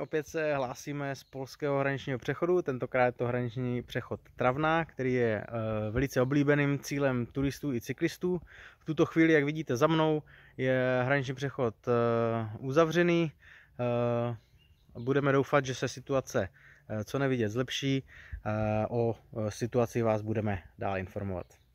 opět se hlásíme z polského hraničního přechodu, tentokrát je to hraniční přechod Travna, který je eh, velice oblíbeným cílem turistů i cyklistů. V tuto chvíli, jak vidíte za mnou, je hraniční přechod eh, uzavřený. Eh, budeme doufat, že se situace co nevidět zlepší. O situaci vás budeme dál informovat.